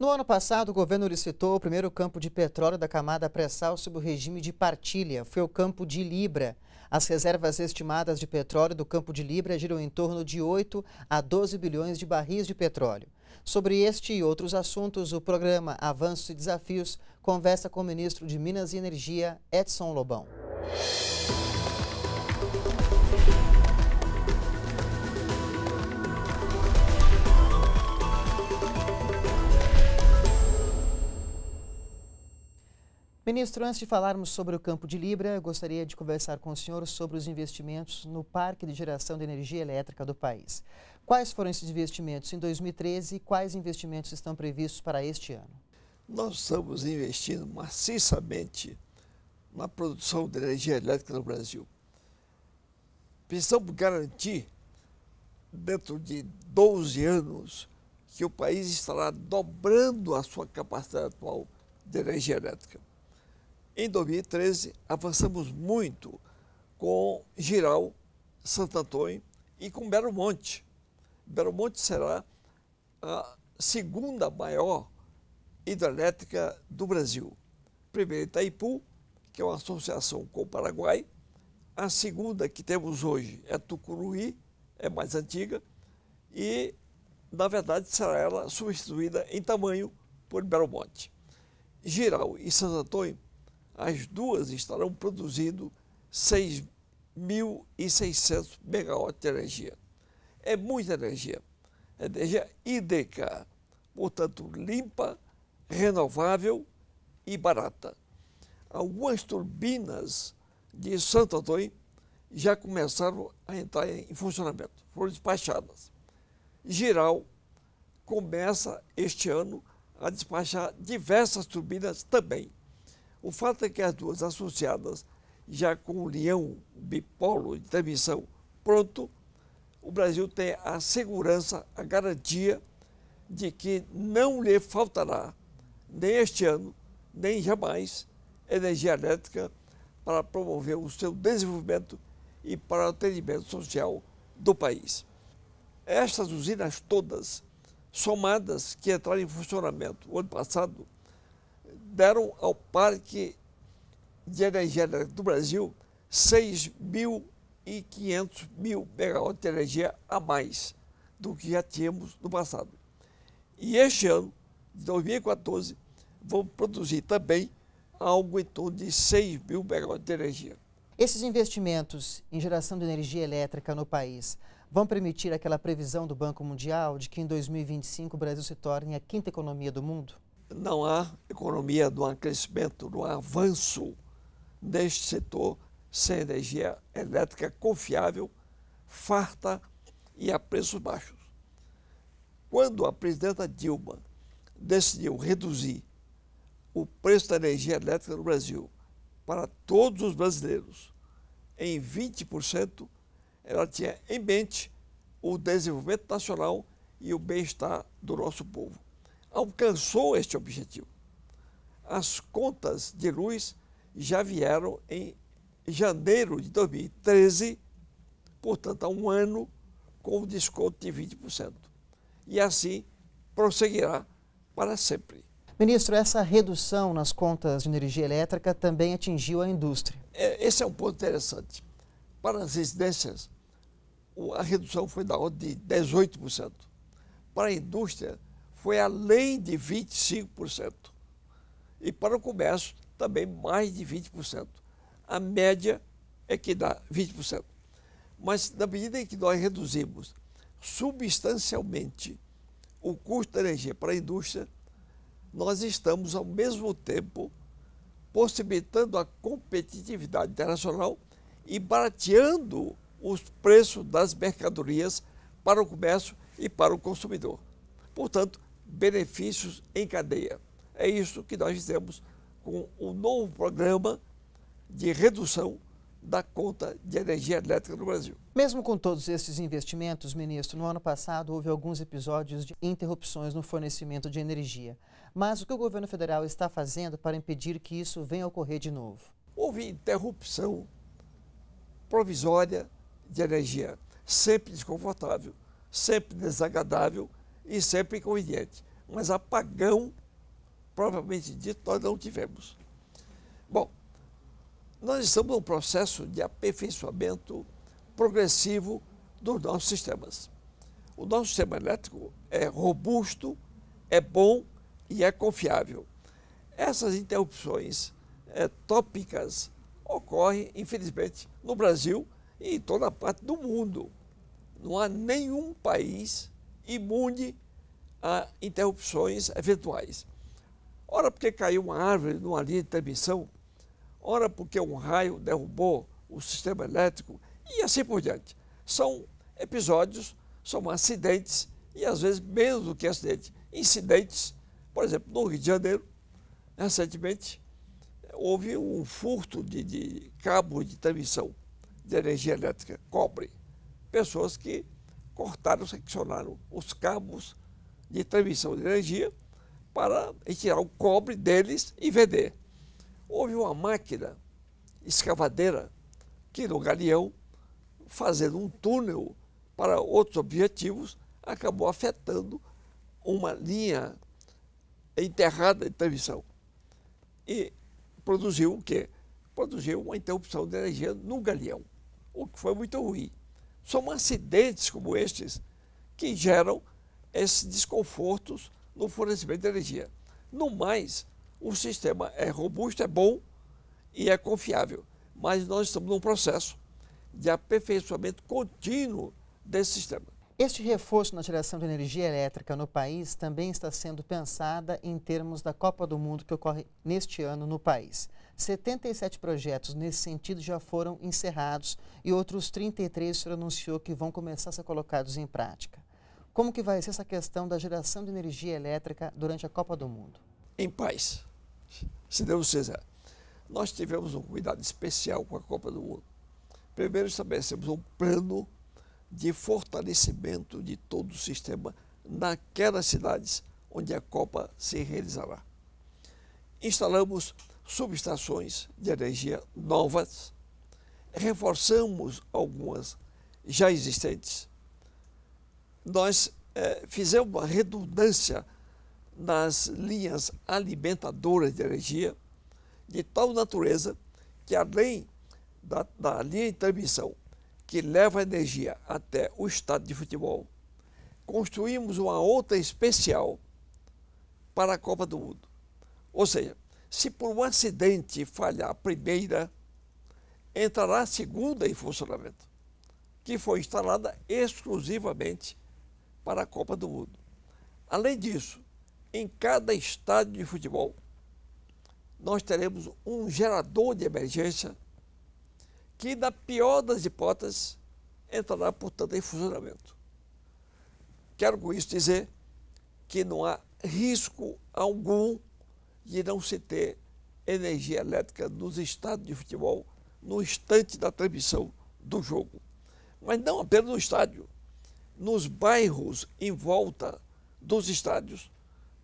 No ano passado, o governo licitou o primeiro campo de petróleo da camada pré-sal sob o regime de partilha. Foi o campo de Libra. As reservas estimadas de petróleo do campo de Libra giram em torno de 8 a 12 bilhões de barris de petróleo. Sobre este e outros assuntos, o programa Avanços e Desafios conversa com o ministro de Minas e Energia, Edson Lobão. Ministro, antes de falarmos sobre o campo de Libra, gostaria de conversar com o senhor sobre os investimentos no Parque de Geração de Energia Elétrica do país. Quais foram esses investimentos em 2013 e quais investimentos estão previstos para este ano? Nós estamos investindo maciçamente na produção de energia elétrica no Brasil. Precisamos garantir, dentro de 12 anos, que o país estará dobrando a sua capacidade atual de energia elétrica. Em 2013, avançamos muito com Giral, Santo Antônio e com Belo Monte. Belo Monte será a segunda maior hidrelétrica do Brasil. Primeiro Itaipu, que é uma associação com o Paraguai. A segunda que temos hoje é Tucuruí, é mais antiga, e na verdade será ela substituída em tamanho por Belo Monte. Giral e Santo Antônio as duas estarão produzindo 6.600 megawatts de energia. É muita energia. É energia hídrica, portanto, limpa, renovável e barata. Algumas turbinas de Santo Antônio já começaram a entrar em funcionamento, foram despachadas. Giral começa este ano a despachar diversas turbinas também. O fato é que as duas associadas, já com o leão bipolo de transmissão pronto, o Brasil tem a segurança, a garantia de que não lhe faltará, nem este ano, nem jamais, energia elétrica para promover o seu desenvolvimento e para o atendimento social do país. Estas usinas todas, somadas que entraram em funcionamento o ano passado, deram ao Parque de Energia do Brasil 6.500 mil megawatts de energia a mais do que já tínhamos no passado. E este ano, de 2014, vamos produzir também algo em torno de 6 mil megawatts de energia. Esses investimentos em geração de energia elétrica no país vão permitir aquela previsão do Banco Mundial de que em 2025 o Brasil se torne a quinta economia do mundo? não há economia de um crescimento, de um avanço neste setor sem energia elétrica confiável, farta e a preços baixos. Quando a presidenta Dilma decidiu reduzir o preço da energia elétrica no Brasil para todos os brasileiros em 20%, ela tinha em mente o desenvolvimento nacional e o bem-estar do nosso povo alcançou este objetivo. As contas de luz já vieram em janeiro de 2013, portanto, há um ano, com o desconto de 20%. E assim prosseguirá para sempre. Ministro, essa redução nas contas de energia elétrica também atingiu a indústria. É, esse é um ponto interessante. Para as residências, a redução foi da ordem de 18%. Para a indústria, foi além de 25%. E para o comércio, também mais de 20%. A média é que dá 20%. Mas na medida em que nós reduzimos substancialmente o custo da energia para a indústria, nós estamos ao mesmo tempo possibilitando a competitividade internacional e barateando os preços das mercadorias para o comércio e para o consumidor. Portanto, benefícios em cadeia. É isso que nós fizemos com o novo programa de redução da conta de energia elétrica no Brasil. Mesmo com todos esses investimentos, ministro, no ano passado houve alguns episódios de interrupções no fornecimento de energia. Mas o que o governo federal está fazendo para impedir que isso venha a ocorrer de novo? Houve interrupção provisória de energia, sempre desconfortável, sempre desagradável, e sempre inconveniente. Mas apagão, propriamente dito, nós não tivemos. Bom, nós estamos num processo de aperfeiçoamento progressivo dos nossos sistemas. O nosso sistema elétrico é robusto, é bom e é confiável. Essas interrupções é, tópicas ocorrem, infelizmente, no Brasil e em toda a parte do mundo. Não há nenhum país imune a interrupções eventuais. Ora, porque caiu uma árvore numa linha de transmissão, ora, porque um raio derrubou o sistema elétrico e assim por diante. São episódios, são acidentes e às vezes menos do que acidente, incidentes. Por exemplo, no Rio de Janeiro, recentemente, houve um furto de, de cabo de transmissão de energia elétrica, cobre. Pessoas que cortaram, seccionaram os cabos de transmissão de energia para retirar o cobre deles e vender. Houve uma máquina escavadeira que no Galeão, fazendo um túnel para outros objetivos, acabou afetando uma linha enterrada de transmissão. E produziu o quê? Produziu uma interrupção de energia no Galeão, o que foi muito ruim. São acidentes como estes que geram esses desconfortos no fornecimento de energia. No mais, o sistema é robusto, é bom e é confiável, mas nós estamos num processo de aperfeiçoamento contínuo desse sistema. Este reforço na geração de energia elétrica no país também está sendo pensada em termos da Copa do Mundo que ocorre neste ano no país. 77 projetos nesse sentido já foram encerrados e outros 33 o anunciou que vão começar a ser colocados em prática. Como que vai ser essa questão da geração de energia elétrica durante a Copa do Mundo? Em paz, se Deus quiser. Nós tivemos um cuidado especial com a Copa do Mundo. Primeiro estabelecemos um plano de fortalecimento de todo o sistema naquelas cidades onde a Copa se realizará. Instalamos subestações de energia novas, reforçamos algumas já existentes. Nós eh, fizemos uma redundância nas linhas alimentadoras de energia, de tal natureza que, além da, da linha de transmissão que leva a energia até o estádio de futebol, construímos uma outra especial para a Copa do Mundo. Ou seja, se por um acidente falhar a primeira, entrará a segunda em funcionamento, que foi instalada exclusivamente para a Copa do Mundo. Além disso, em cada estádio de futebol, nós teremos um gerador de emergência que, na pior das hipóteses, entrará, portanto, em funcionamento. Quero com isso dizer que não há risco algum de não se ter energia elétrica nos estádios de futebol no instante da transmissão do jogo. Mas não apenas no estádio, nos bairros em volta dos estádios,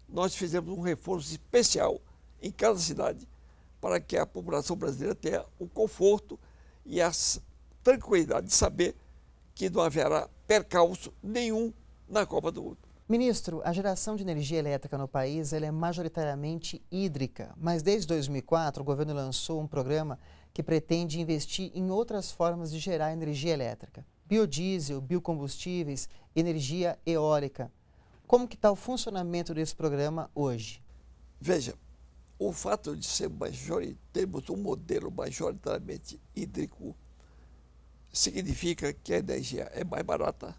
nós fizemos um reforço especial em cada cidade para que a população brasileira tenha o conforto e a tranquilidade de saber que não haverá percalço nenhum na Copa do Mundo. Ministro, a geração de energia elétrica no país é majoritariamente hídrica, mas desde 2004 o governo lançou um programa que pretende investir em outras formas de gerar energia elétrica, biodiesel, biocombustíveis, energia eólica. Como que está o funcionamento desse programa hoje? Veja, o fato de ser majoritário, termos um modelo majoritariamente hídrico, significa que a energia é mais barata,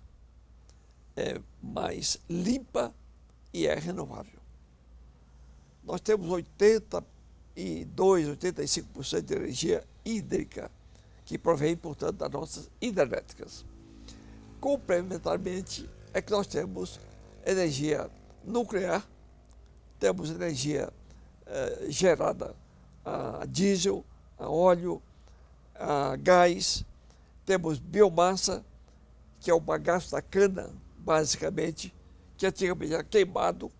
é mais limpa e é renovável. Nós temos 82%, 85% de energia hídrica, que provém, portanto, das nossas hidrelétricas. Complementarmente, é que nós temos energia nuclear, temos energia eh, gerada a diesel, a óleo, a gás, temos biomassa, que é o bagaço da cana, basicamente, que antigamente era queimado,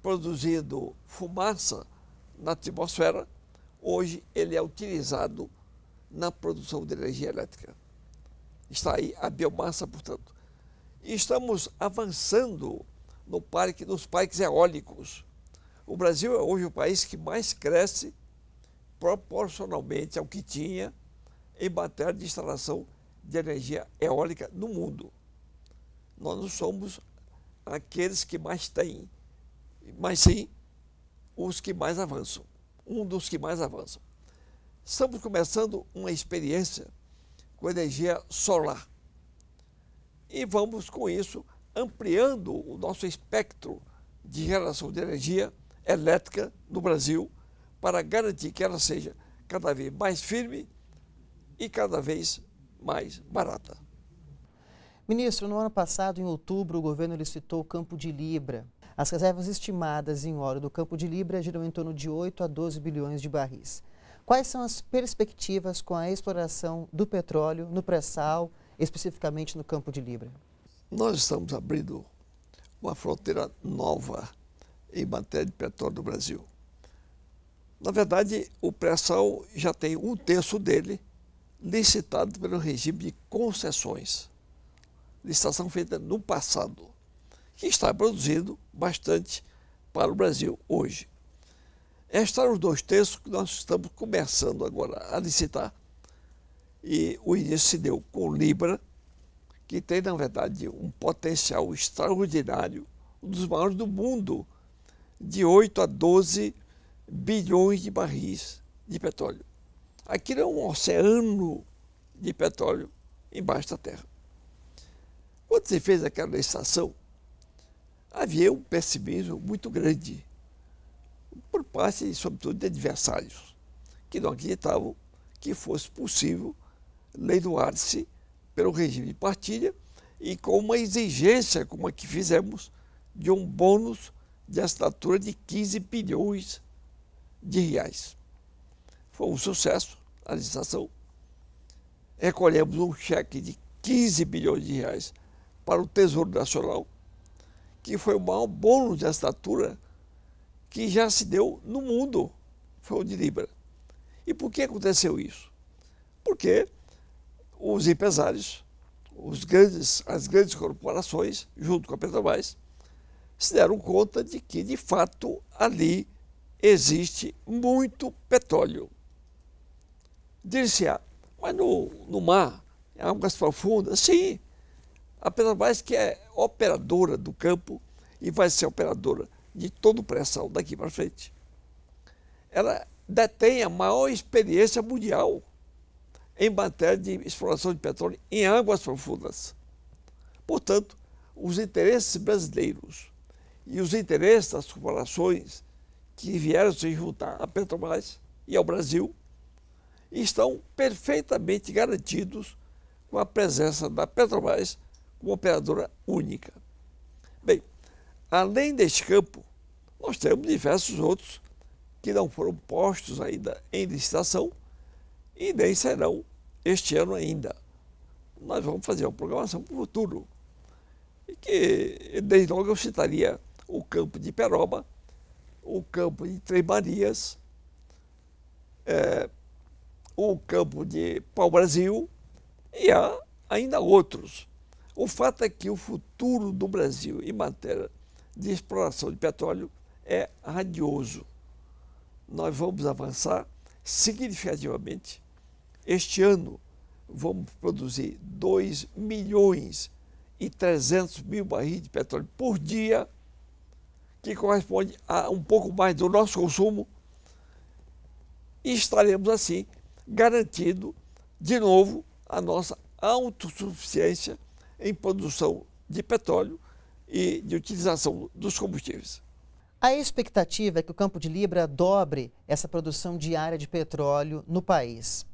produzindo fumaça na atmosfera, hoje ele é utilizado na produção de energia elétrica. Está aí a biomassa, portanto. E estamos avançando no parque, nos parques eólicos. O Brasil é hoje o país que mais cresce proporcionalmente ao que tinha em matéria de instalação de energia eólica no mundo. Nós não somos aqueles que mais têm, mas sim os que mais avançam, um dos que mais avançam. Estamos começando uma experiência com energia solar e vamos, com isso, ampliando o nosso espectro de geração de energia elétrica no Brasil para garantir que ela seja cada vez mais firme e cada vez mais barata. Ministro, no ano passado, em outubro, o governo licitou o campo de Libra. As reservas estimadas em óleo do campo de Libra giram em torno de 8 a 12 bilhões de barris. Quais são as perspectivas com a exploração do petróleo no pré-sal, especificamente no campo de Libra? Nós estamos abrindo uma fronteira nova em matéria de petróleo no Brasil. Na verdade, o pré-sal já tem um terço dele licitado pelo regime de concessões, licitação feita no passado, que está produzindo bastante para o Brasil hoje. Estes são os dois terços que nós estamos começando agora a licitar. E o início se deu com Libra, que tem, na verdade, um potencial extraordinário, um dos maiores do mundo de 8 a 12 bilhões de barris de petróleo. Aquilo é um oceano de petróleo embaixo da terra. Quando se fez aquela estação, havia um pessimismo muito grande por parte, sobretudo, de adversários, que não acreditavam que fosse possível leiloar-se pelo regime de partilha e com uma exigência, como a que fizemos, de um bônus de assinatura de 15 bilhões de reais. Foi um sucesso a licitação. Recolhemos um cheque de 15 bilhões de reais para o Tesouro Nacional, que foi o maior bônus de assinatura que já se deu no mundo. Foi o de Libra. E por que aconteceu isso? Porque os empresários, os grandes, as grandes corporações, junto com a Petrobras, se deram conta de que, de fato, ali existe muito petróleo. Dir-se-á, mas no, no mar, em águas profundas, sim. A Petrobras, que é operadora do campo e vai ser operadora de todo o pré-sal daqui para frente, ela detém a maior experiência mundial em matéria de exploração de petróleo em águas profundas. Portanto, os interesses brasileiros e os interesses das corporações que vieram se juntar à Petrobras e ao Brasil estão perfeitamente garantidos com a presença da Petrobras como operadora única. Bem, além deste campo, nós temos diversos outros que não foram postos ainda em licitação e nem serão este ano ainda. Nós vamos fazer uma programação para o futuro. E que, desde logo, eu citaria o campo de Peroba, o campo de Três Marias, é, o campo de Pau Brasil e há ainda outros. O fato é que o futuro do Brasil em matéria de exploração de petróleo é radioso. Nós vamos avançar significativamente. Este ano vamos produzir 2 milhões e 300 mil barris de petróleo por dia que corresponde a um pouco mais do nosso consumo, e estaremos assim garantindo de novo a nossa autossuficiência em produção de petróleo e de utilização dos combustíveis. A expectativa é que o Campo de Libra dobre essa produção diária de petróleo no país.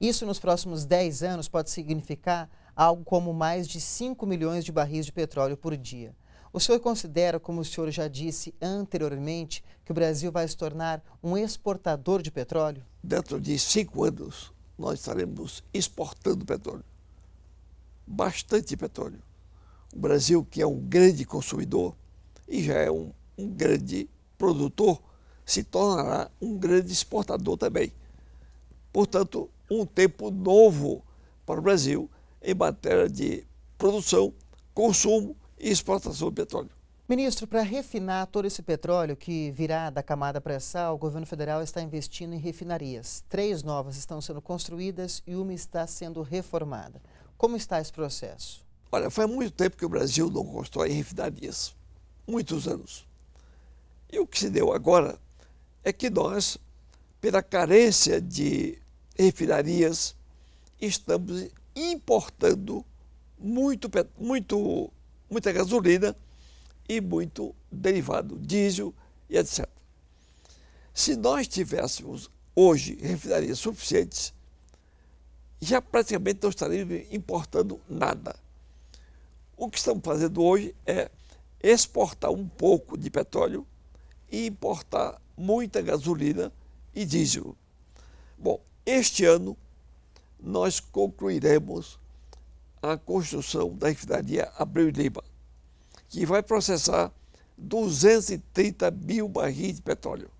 Isso nos próximos 10 anos pode significar algo como mais de 5 milhões de barris de petróleo por dia. O senhor considera, como o senhor já disse anteriormente, que o Brasil vai se tornar um exportador de petróleo? Dentro de cinco anos, nós estaremos exportando petróleo. Bastante petróleo. O Brasil, que é um grande consumidor e já é um, um grande produtor, se tornará um grande exportador também. Portanto, um tempo novo para o Brasil em matéria de produção, consumo e exportação de petróleo. Ministro, para refinar todo esse petróleo que virá da camada pré-sal, o governo federal está investindo em refinarias. Três novas estão sendo construídas e uma está sendo reformada. Como está esse processo? Olha, faz muito tempo que o Brasil não constrói refinarias. Muitos anos. E o que se deu agora é que nós, pela carência de refinarias, estamos importando muito, muito muita gasolina e muito derivado, diesel e etc. Se nós tivéssemos hoje refinarias suficientes, já praticamente não estaríamos importando nada. O que estamos fazendo hoje é exportar um pouco de petróleo e importar muita gasolina e diesel. Bom, este ano nós concluiremos a construção da refinaria Abreu e Lima, que vai processar 230 mil barris de petróleo.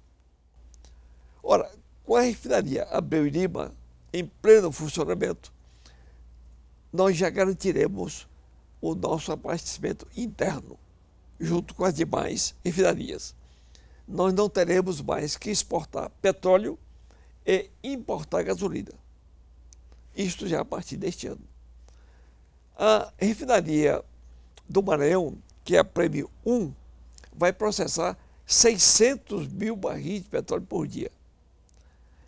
Ora, com a refinaria Abreu e Lima em pleno funcionamento, nós já garantiremos o nosso abastecimento interno, junto com as demais refinarias. Nós não teremos mais que exportar petróleo e importar gasolina. Isto já a partir deste ano. A refinaria do Maranhão, que é a Prêmio 1, vai processar 600 mil barris de petróleo por dia.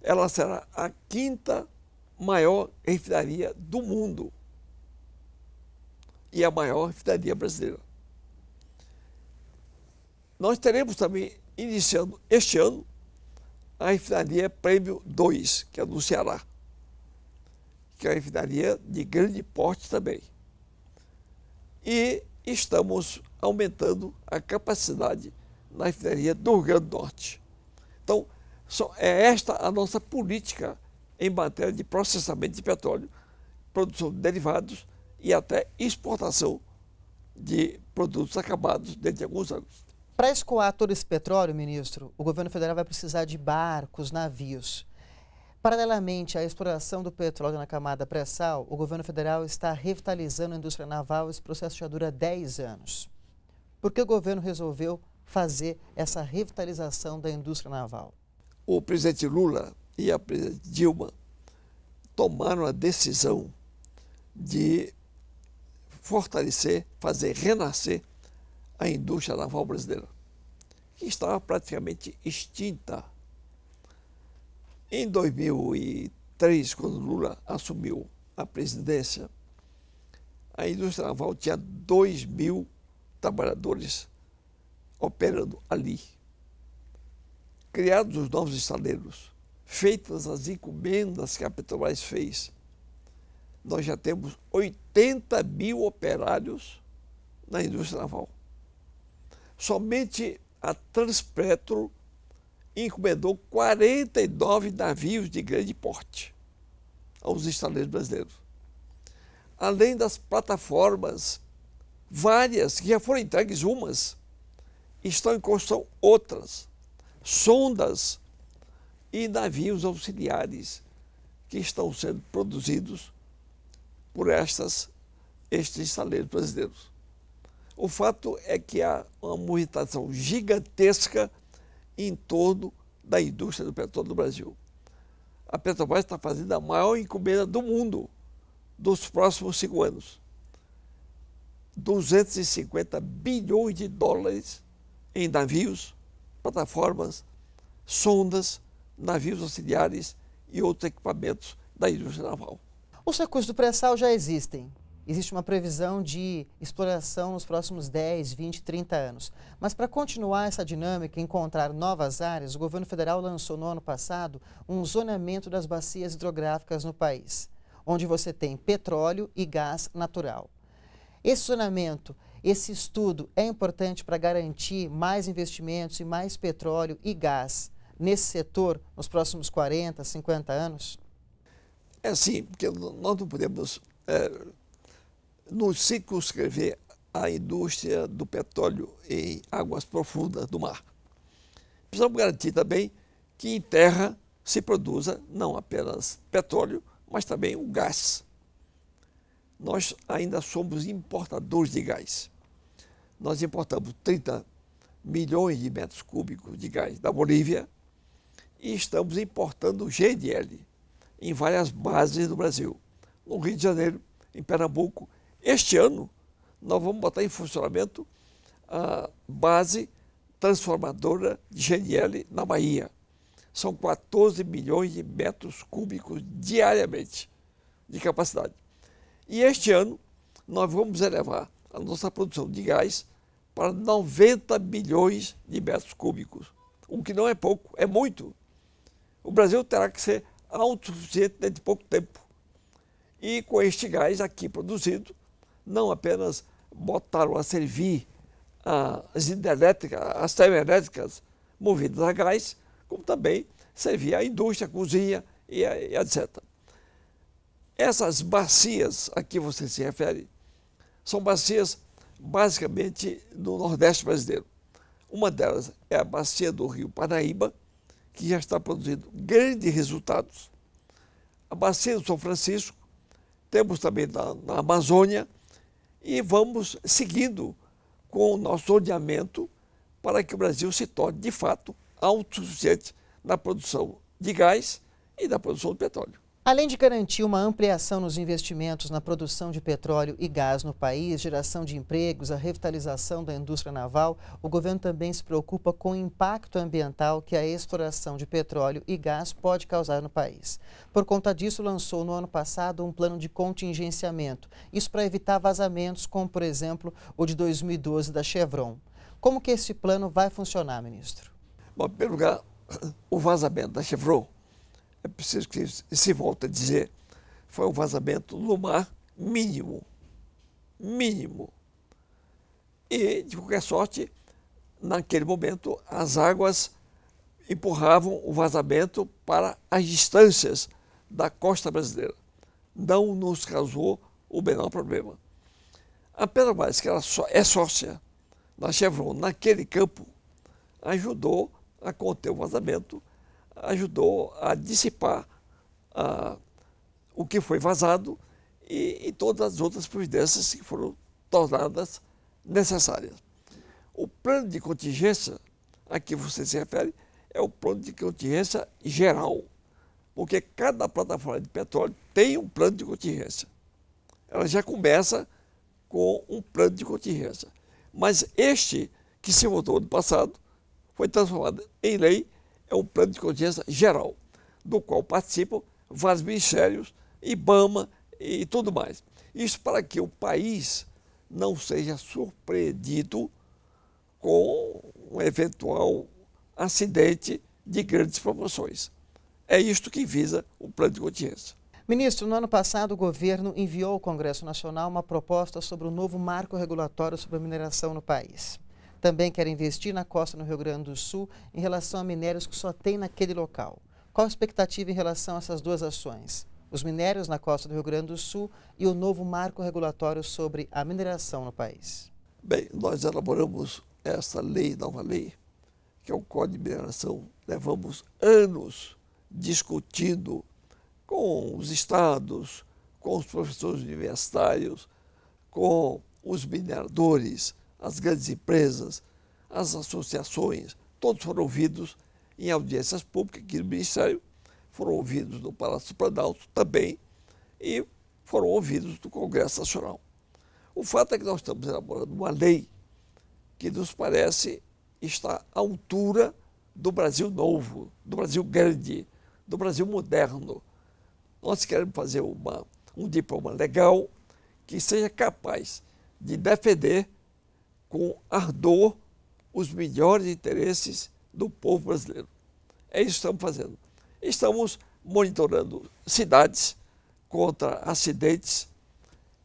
Ela será a quinta maior refinaria do mundo e a maior refinaria brasileira. Nós teremos também, iniciando este ano, a refinaria Prêmio 2, que é do Ceará, que é uma refinaria de grande porte também e estamos aumentando a capacidade na refinaria do Rio Grande do Norte. Então, é esta a nossa política em matéria de processamento de petróleo, produção de derivados e até exportação de produtos acabados dentro de alguns anos. Para escoar todo esse petróleo, ministro, o governo federal vai precisar de barcos, navios. Paralelamente à exploração do petróleo na camada pré-sal, o governo federal está revitalizando a indústria naval. Esse processo já dura 10 anos. Por que o governo resolveu fazer essa revitalização da indústria naval? O presidente Lula e a presidente Dilma tomaram a decisão de fortalecer, fazer renascer a indústria naval brasileira, que estava praticamente extinta em 2003, quando Lula assumiu a presidência, a indústria naval tinha 2 mil trabalhadores operando ali. Criados os novos estaleiros, feitas as encomendas que a Petrobras fez, nós já temos 80 mil operários na indústria naval. Somente a Transpetro encomendou 49 navios de grande porte aos estaleiros brasileiros, além das plataformas várias que já foram entregues umas, estão em construção outras, sondas e navios auxiliares que estão sendo produzidos por estas, estes estaleiros brasileiros. O fato é que há uma movimentação gigantesca em torno da indústria do petróleo do Brasil. A Petrobras está fazendo a maior encomenda do mundo dos próximos cinco anos. 250 bilhões de dólares em navios, plataformas, sondas, navios auxiliares e outros equipamentos da indústria naval. Os recursos do pré-sal já existem, existe uma previsão de exploração nos próximos 10, 20, 30 anos. Mas para continuar essa dinâmica e encontrar novas áreas, o governo federal lançou no ano passado um zonamento das bacias hidrográficas no país, onde você tem petróleo e gás natural. Esse zonamento, esse estudo é importante para garantir mais investimentos e mais petróleo e gás nesse setor nos próximos 40, 50 anos? É sim, porque nós não podemos é, nos circunscrever à indústria do petróleo em águas profundas do mar. Precisamos garantir também que em terra se produza não apenas petróleo, mas também o gás. Nós ainda somos importadores de gás. Nós importamos 30 milhões de metros cúbicos de gás da Bolívia e estamos importando GNL em várias bases do Brasil, no Rio de Janeiro, em Pernambuco este ano, nós vamos botar em funcionamento a base transformadora de GNL na Bahia. São 14 milhões de metros cúbicos diariamente de capacidade. E este ano nós vamos elevar a nossa produção de gás para 90 milhões de metros cúbicos, o que não é pouco, é muito. O Brasil terá que ser autossuficiente dentro de pouco tempo. E com este gás aqui produzido, não apenas botaram a servir as hidrelétricas, as termoelétricas movidas a gás, como também servia a indústria, a cozinha e, a, e etc. Essas bacias a que você se refere são bacias basicamente do Nordeste brasileiro. Uma delas é a bacia do Rio Paraíba, que já está produzindo grandes resultados. A bacia do São Francisco, temos também na, na Amazônia, e vamos seguindo com o nosso ordenamento para que o Brasil se torne, de fato, autossuficiente na produção de gás e na produção de petróleo. Além de garantir uma ampliação nos investimentos na produção de petróleo e gás no país, geração de empregos, a revitalização da indústria naval, o governo também se preocupa com o impacto ambiental que a exploração de petróleo e gás pode causar no país. Por conta disso, lançou no ano passado um plano de contingenciamento, isso para evitar vazamentos, como por exemplo o de 2012 da Chevron. Como que esse plano vai funcionar, ministro? Bom, em primeiro lugar, o vazamento da Chevron é preciso que se volte a dizer, foi um vazamento no mar mínimo, mínimo. E, de qualquer sorte, naquele momento, as águas empurravam o vazamento para as distâncias da costa brasileira. Não nos causou o menor problema. A Petrobras, que era só, é sócia da Chevron naquele campo, ajudou a conter o vazamento ajudou a dissipar o que foi vazado e, e todas as outras providências que foram tornadas necessárias. O plano de contingência a que você se refere é o plano de contingência geral, porque cada plataforma de petróleo tem um plano de contingência. Ela já começa com um plano de contingência. Mas este que se votou no passado foi transformado em lei é um plano de contingência geral, do qual participam vários ministérios, IBAMA e tudo mais. Isso para que o país não seja surpreendido com um eventual acidente de grandes proporções. É isto que visa o plano de contingência. Ministro, no ano passado o governo enviou ao Congresso Nacional uma proposta sobre o novo marco regulatório sobre a mineração no país também quer investir na costa no Rio Grande do Sul em relação a minérios que só tem naquele local. Qual a expectativa em relação a essas duas ações? Os minérios na costa do Rio Grande do Sul e o novo marco regulatório sobre a mineração no país. Bem, nós elaboramos essa lei, nova lei, que é o Código de Mineração. Levamos anos discutindo com os estados, com os professores universitários, com os mineradores, as grandes empresas, as associações, todos foram ouvidos em audiências públicas aqui no Ministério, foram ouvidos no Palácio do Planalto também e foram ouvidos no Congresso Nacional. O fato é que nós estamos elaborando uma lei que nos parece estar à altura do Brasil novo, do Brasil grande, do Brasil moderno. Nós queremos fazer uma, um diploma legal que seja capaz de defender com ardor os melhores interesses do povo brasileiro. É isso que estamos fazendo. Estamos monitorando cidades contra acidentes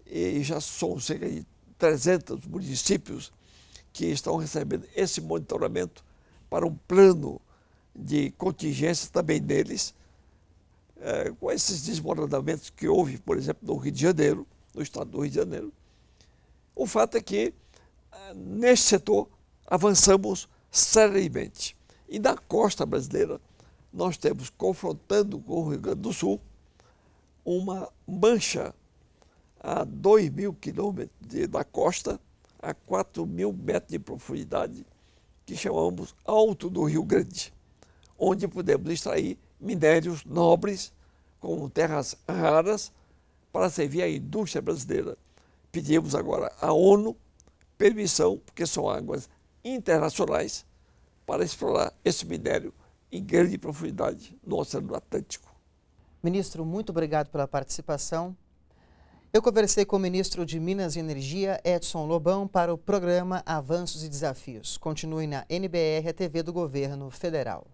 e já são cerca de 300 municípios que estão recebendo esse monitoramento para um plano de contingência também deles, é, com esses desmoronamentos que houve, por exemplo, no Rio de Janeiro, no estado do Rio de Janeiro. O fato é que ah, neste setor, avançamos seriamente. E na costa brasileira, nós temos, confrontando com o Rio Grande do Sul, uma mancha a 2 mil quilômetros da costa, a 4 mil metros de profundidade, que chamamos Alto do Rio Grande, onde podemos extrair minérios nobres, como terras raras, para servir à indústria brasileira. Pedimos agora à ONU permissão, porque são águas internacionais, para explorar esse minério em grande profundidade no Oceano Atlântico. Ministro, muito obrigado pela participação. Eu conversei com o ministro de Minas e Energia, Edson Lobão, para o programa Avanços e Desafios. Continue na NBR, a TV do Governo Federal.